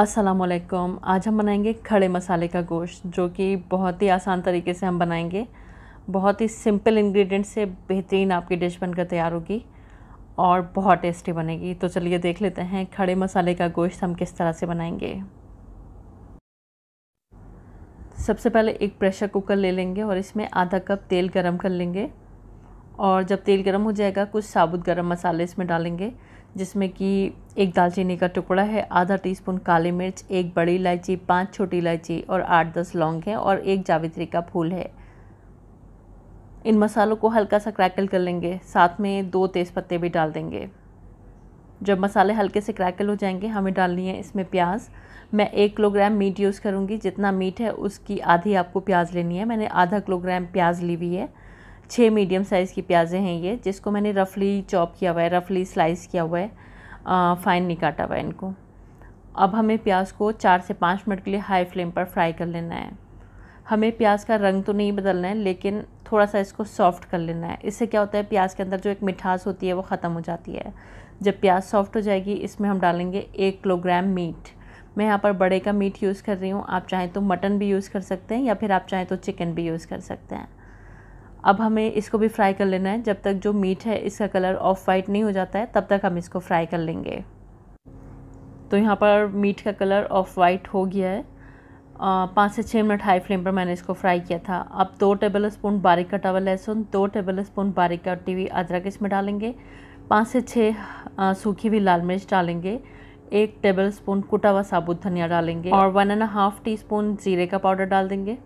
असलकुम आज हम बनाएंगे खड़े मसाले का गोश्त जो कि बहुत ही आसान तरीके से हम बनाएंगे बहुत ही सिंपल इंग्रेडिएंट से बेहतरीन आपकी डिश बनकर तैयार होगी और बहुत टेस्टी बनेगी तो चलिए देख लेते हैं खड़े मसाले का गोश्त हम किस तरह से बनाएंगे सबसे पहले एक प्रेशर कुकर ले लेंगे और इसमें आधा कप तेल गरम कर लेंगे और जब तेल गरम हो जाएगा कुछ साबुत गरम मसाले इसमें डालेंगे जिसमें कि एक दालचीनी का टुकड़ा है आधा टीस्पून काली मिर्च एक बड़ी इलायची पांच छोटी इलायची और आठ दस लौंग हैं और एक जावित्री का फूल है इन मसालों को हल्का सा क्रैकल कर लेंगे साथ में दो तेज़ पत्ते भी डाल देंगे जब मसाले हल्के से क्रैकल हो जाएंगे हमें डालनी है इसमें प्याज मैं एक किलोग्राम मीट यूज़ करूँगी जितना मीट है उसकी आधी आपको प्याज लेनी है मैंने आधा किलोग्राम प्याज ली हुई है छः मीडियम साइज़ की प्याज़ें हैं ये जिसको मैंने रफली चॉप किया हुआ है रफली स्लाइस किया हुआ है फ़ाइन नहीं काटा हुआ है इनको अब हमें प्याज को चार से पाँच मिनट के लिए हाई फ्लेम पर फ्राई कर लेना है हमें प्याज का रंग तो नहीं बदलना है लेकिन थोड़ा सा इसको सॉफ़्ट कर लेना है इससे क्या होता है प्याज के अंदर जो एक मिठास होती है वो ख़त्म हो जाती है जब प्याज सॉफ़्ट हो जाएगी इसमें हम डालेंगे एक किलोग्राम मीट मैं यहाँ पर बड़े का मीट यूज़ कर रही हूँ आप चाहें तो मटन भी यूज़ कर सकते हैं या फिर आप चाहें तो चिकन भी यूज़ कर सकते हैं अब हमें इसको भी फ्राई कर लेना है जब तक जो मीट है इसका कलर ऑफ वाइट नहीं हो जाता है तब तक हम इसको फ्राई कर लेंगे तो यहाँ पर मीट का कलर ऑफ वाइट हो गया है पाँच से छः मिनट हाई फ्लेम पर मैंने इसको फ्राई किया था अब दो टेबल स्पून बारीक कटा हुआ लहसुन दो टेबल स्पून बारीक कटी हुई अदरक इसमें डालेंगे पाँच से छः सूखी हुई लाल मिर्च डालेंगे एक टेबल स्पून कुटा हुआ साबुत धनिया डालेंगे और one and half teaspoon जीरे का पाउडर डाल देंगे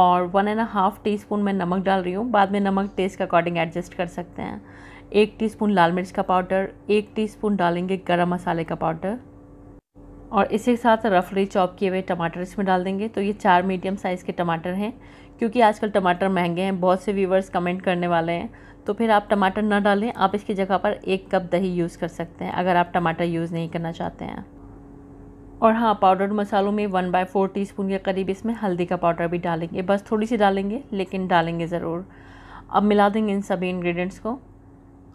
और one and half teaspoon मैं नमक डाल रही हूँ बाद में नमक टेस्ट के अकॉर्डिंग एडजस्ट कर सकते हैं एक स्पून लाल मिर्च का पाउडर एक स्पून डालेंगे गर्म मसाले का पाउडर और इसी के साथ रफली चॉप किए हुए टमाटर इसमें डाल देंगे तो ये चार मीडियम साइज़ के टमाटर हैं क्योंकि आजकल टमाटर महंगे हैं बहुत से व्यूवर्स कमेंट करने वाले हैं तो फिर आप टमाटर ना डालें आप इसकी जगह पर एक कप दही यूज़ कर सकते हैं अगर आप टमाटर यूज़ नहीं करना चाहते हैं और हाँ पाउडर्ड मसालों में वन बाय फोर टी के करीब इसमें हल्दी का पाउडर भी डालेंगे बस थोड़ी सी डालेंगे लेकिन डालेंगे ज़रूर अब मिला देंगे इन सभी इन्ग्रीडियंट्स को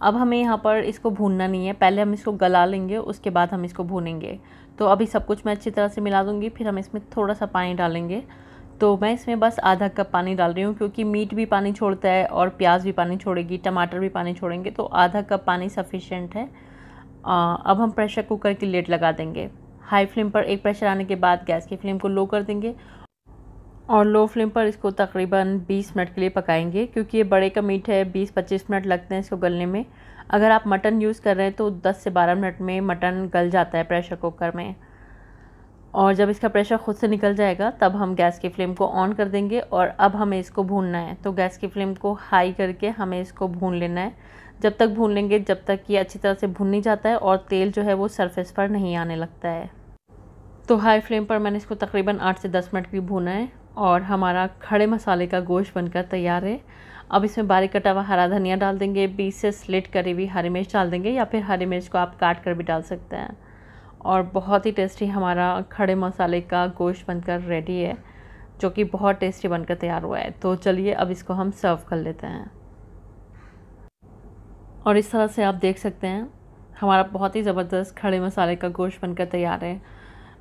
अब हमें यहाँ पर इसको भूनना नहीं है पहले हम इसको गला लेंगे उसके बाद हम इसको भूनेंगे तो अभी सब कुछ मैं अच्छी तरह से मिला दूँगी फिर हम इसमें थोड़ा सा पानी डालेंगे तो मैं इसमें बस आधा कप पानी डाल रही हूँ क्योंकि मीट भी पानी छोड़ता है और प्याज भी पानी छोड़ेगी टमाटर भी पानी छोड़ेंगे तो आधा कप पानी सफिशेंट है आ, अब हम प्रेशर कुकर की लेट लगा देंगे हाई फ्लेम पर एक प्रेशर आने के बाद गैस की फ्लेम को लो कर देंगे और लो फ्लेम पर इसको तकरीबन 20 मिनट के लिए पकाएंगे क्योंकि ये बड़े का मीट है 20-25 मिनट लगते हैं इसको गलने में अगर आप मटन यूज़ कर रहे हैं तो 10 से 12 मिनट में मटन गल जाता है प्रेशर कुकर में और जब इसका प्रेशर ख़ुद से निकल जाएगा तब हम गैस की फ्लेम को ऑन कर देंगे और अब हमें इसको भूनना है तो गैस की फ्लेम को हाई करके हमें इसको भून लेना है जब तक भून लेंगे जब तक ये अच्छी तरह से भून नहीं जाता है और तेल जो है वो सरफेस पर नहीं आने लगता है तो हाई फ्लेम पर मैंने इसको तकरीबन आठ से दस मिनट भी भुना भूना है और हमारा खड़े मसाले का गोश्त बनकर तैयार है अब इसमें बारीक कटा हुआ हरा धनिया डाल देंगे बीस से स्लेट करी हुई हरी मिर्च डाल देंगे या फिर हरी मिर्च को आप काट कर भी डाल सकते हैं और बहुत ही टेस्टी हमारा खड़े मसाले का गोश्त बनकर रेडी है जो कि बहुत टेस्टी बनकर तैयार हुआ है तो चलिए अब इसको हम सर्व कर लेते हैं और इस तरह से आप देख सकते हैं हमारा बहुत ही ज़बरदस्त खड़े मसाले का गोश्त बनकर तैयार है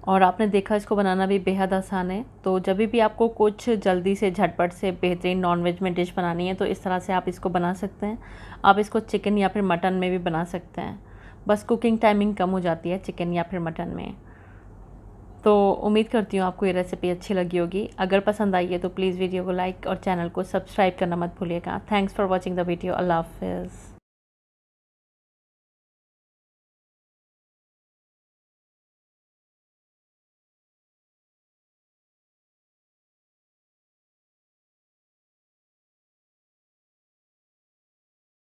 और आपने देखा इसको बनाना भी बेहद आसान है तो जब भी आपको कुछ जल्दी से झटपट से बेहतरीन नॉनवेज में डिश बनानी है तो इस तरह से आप इसको बना सकते हैं आप इसको चिकन या फिर मटन में भी बना सकते हैं बस कुकिंग टाइमिंग कम हो जाती है चिकन या फिर मटन में तो उम्मीद करती हूँ आपको ये रेसिपी अच्छी लगी होगी अगर पसंद आई है तो प्लीज़ वीडियो को लाइक और चैनल को सब्सक्राइब करना मत भूलिएगा thanks for watching the video अल्लाह हाफिज़